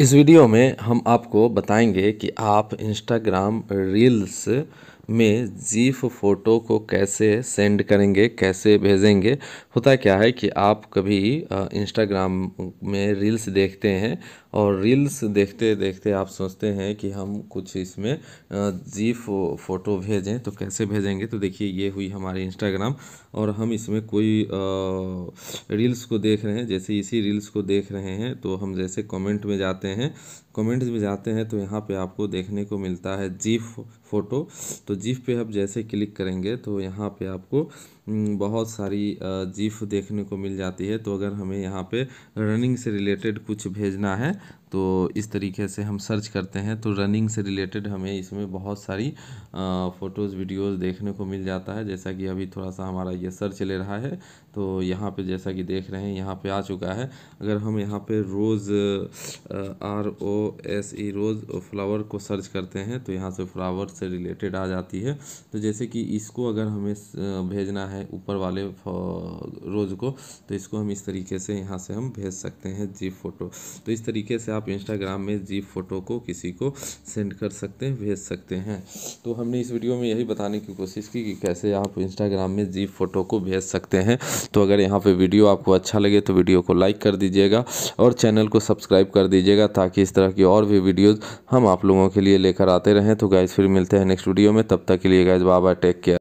इस वीडियो में हम आपको बताएंगे कि आप इंस्टाग्राम रील्स में ज़ीफ फ़ोटो को कैसे सेंड करेंगे कैसे भेजेंगे होता क्या है कि आप कभी इंस्टाग्राम में रील्स देखते हैं और रील्स देखते देखते आप सोचते हैं कि हम कुछ इसमें ज़ीफ फ़ोटो भेजें तो कैसे भेजेंगे तो देखिए ये हुई हमारी इंस्टाग्राम और हम इसमें कोई रील्स को देख रहे हैं जैसे इसी रील्स को देख रहे हैं तो हम जैसे कमेंट में जाते हैं कमेंट्स में जाते हैं तो यहाँ पे आपको देखने को मिलता है जीफ फ़ोटो तो जीफ पे आप जैसे क्लिक करेंगे तो यहाँ पे आपको बहुत सारी जीफ देखने को मिल जाती है तो अगर हमें यहाँ पे रनिंग से रिलेटेड कुछ भेजना है तो इस तरीके से हम सर्च करते हैं तो रनिंग से रिलेटेड हमें इसमें बहुत सारी फ़ोटोज़ वीडियोज़ देखने को मिल जाता है जैसा कि अभी थोड़ा सा हमारा ये सर्च ले रहा है तो यहाँ पे जैसा कि देख रहे हैं यहाँ पे आ चुका है अगर हम यहाँ पे rose R O S E rose flower को सर्च करते हैं तो यहाँ से फ्लावर से रिलेटेड आ जाती है तो जैसे कि इसको अगर हमें भेजना है ऊपर वाले रोज़ को तो इसको हम इस तरीके से यहाँ से हम भेज सकते हैं जी फ़ोटो तो इस तरीके से आप इंस्टाग्राम में जीप फ़ोटो को किसी को सेंड कर सकते हैं भेज सकते हैं तो हमने इस वीडियो में यही बताने की कोशिश की कि कैसे आप इंस्टाग्राम में जीप फ़ोटो को भेज सकते हैं तो अगर यहाँ पर वीडियो आपको अच्छा लगे तो वीडियो को लाइक कर दीजिएगा और चैनल को सब्सक्राइब कर दीजिएगा ताकि इस तरह की और भी वीडियोज़ हम आप लोगों के लिए लेकर आते रहें तो गाइज़ फिर मिलते हैं नेक्स्ट वीडियो में तब तक के लिए गाइज़ बाबा टेक केयर